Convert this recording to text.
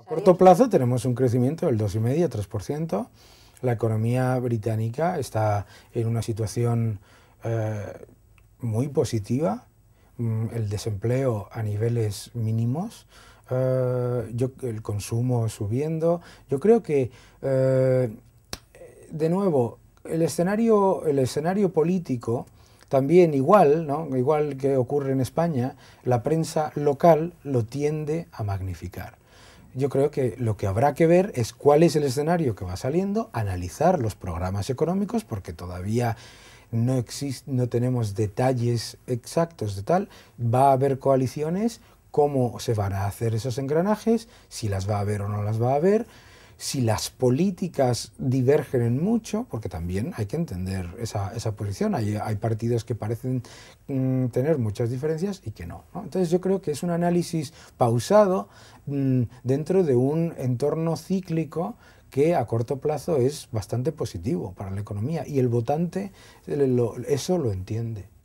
A corto plazo tenemos un crecimiento del 2,5 3%. La economía británica está en una situación eh, muy positiva. Mm, el desempleo a niveles mínimos. Eh, el consumo subiendo. Yo creo que, eh, de nuevo, el escenario, el escenario político también igual, igual que ocurre en España, la prensa local lo tiende a magnificar yo creo que lo que habrá que ver es cuál es el escenario que va saliendo, analizar los programas económicos, porque todavía no, no tenemos detalles exactos de tal, va a haber coaliciones, cómo se van a hacer esos engranajes, si las va a haber o no las va a haber, si las políticas divergen en mucho, porque también hay que entender esa, esa posición, hay, partidos que parecen mm, tener muchas diferencias y que no, Entonces yo creo que es un análisis pausado mm, dentro de un entorno cíclico que a corto plazo es bastante positivo para la economía y el votante eso lo entiende.